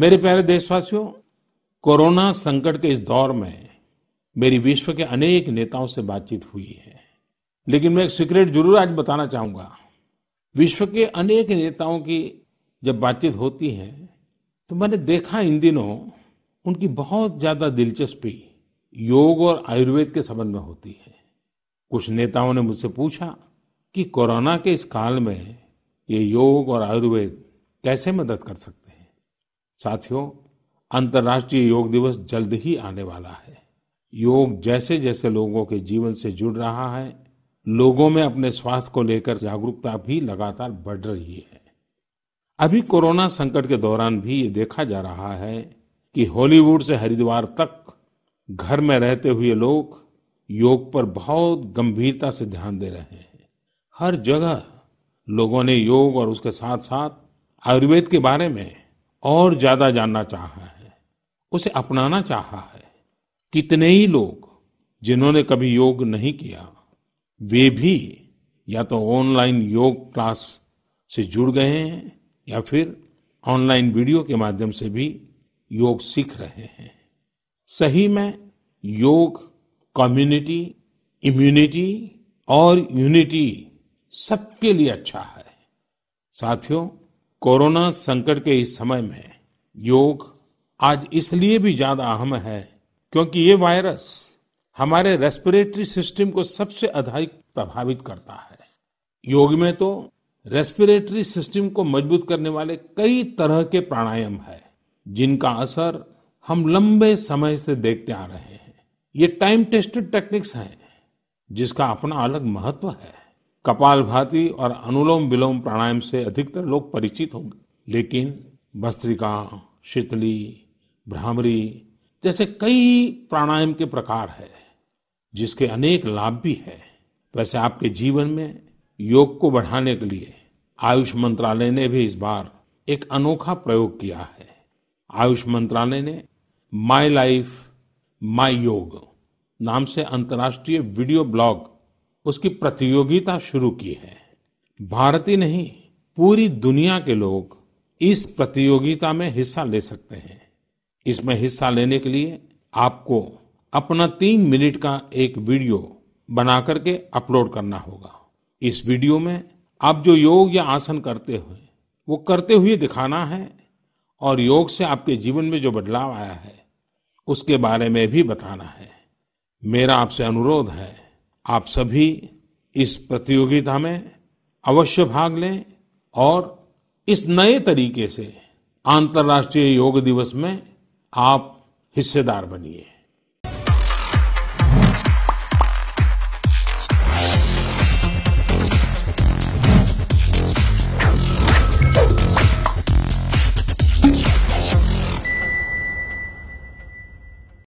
मेरे प्यारे देशवासियो कोरोना संकट के इस दौर में मेरी विश्व के अनेक नेताओं से बातचीत हुई है लेकिन मैं एक सीक्रेट जरूर आज बताना चाहूँगा विश्व के अनेक नेताओं की जब बातचीत होती है तो मैंने देखा इन दिनों उनकी बहुत ज़्यादा दिलचस्पी योग और आयुर्वेद के संबंध में होती है कुछ नेताओं ने मुझसे पूछा कि कोरोना के इस काल में ये योग और आयुर्वेद कैसे मदद कर सकते साथियो अंतर्राष्ट्रीय योग दिवस जल्द ही आने वाला है योग जैसेजैसे लोगों के जीवन से जुड़ रहा है लोगों में अपने स्वास्थ्य को लेकर जागरूकता भी लगातार बढ़ रही है अभी कोरोना संकट के दौरान भी ये देखा जा रहा है कि हॉलीवुड से हरिद्वार तक घर में रहते हुए लोग योग पर बहुत गंभीरता से ध्यान दे रहे हैं हर जगह लोगों ने योग और उसके साथ साथ आयुर्वेद के बारे में और ज्यादा जानना चाहा है उसे अपनाना चाहा है कितने ही लोग जिन्होंने कभी योग नहीं किया वे भी या तो ऑनलाइन योग क्लास से जुड़ गए हैं या फिर ऑनलाइन वीडियो के माध्यम से भी योग सीख रहे हैं सही में योग कम्युनिटी इम्यूनिटी और यूनिटी सबके लिए अच्छा है साथियों कोरोना संकट के इस समय में योग आज इसलिए भी ज्यादा अहम है क्योंकि ये वायरस हमारे रेस्पिरेटरी सिस्टम को सबसे अधिक प्रभावित करता है योग में तो रेस्पिरेटरी सिस्टम को मजबूत करने वाले कई तरह के प्राणायाम हैं जिनका असर हम लंबे समय से देखते आ रहे हैं ये टाइम टेस्टेड टेक्निक्स हैं जिसका अपना अलग महत्व है कपालभाति और अनुलोम विलोम प्राणायाम से अधिकतर लोग परिचित होंगे लेकिन भस्त्रिका शीतली भ्रामरी जैसे कई प्राणायाम के प्रकार हैं जिसके अनेक लाभ भी हैं वैसे आपके जीवन में योग को बढ़ाने के लिए आयुष मंत्रालय ने भी इस बार एक अनोखा प्रयोग किया है आयुष मंत्रालय ने माई लाइफ माई योग नाम से अंतर्राष्ट्रीय वीडियो ब्लॉग उसकी प्रतियोगिता शुरू की है भारत ही नहीं पूरी दुनिया के लोग इस प्रतियोगिता में हिस्सा ले सकते हैं इसमें हिस्सा लेने के लिए आपको अपना तीन मिनट का एक वीडियो बना करके अपलोड करना होगा इस वीडियो में आप जो योग या आसन करते हुए वो करते हुए दिखाना है और योग से आपके जीवन में जो बदलाव आया है उसके बारे में भी बताना है मेरा आपसे अनुरोध है आप सभी इस प्रतियोगिता में अवश्य भाग लें और इस नए तरीके से अंतर्राष्ट्रीय योग दिवस में आप हिस्सेदार बनिए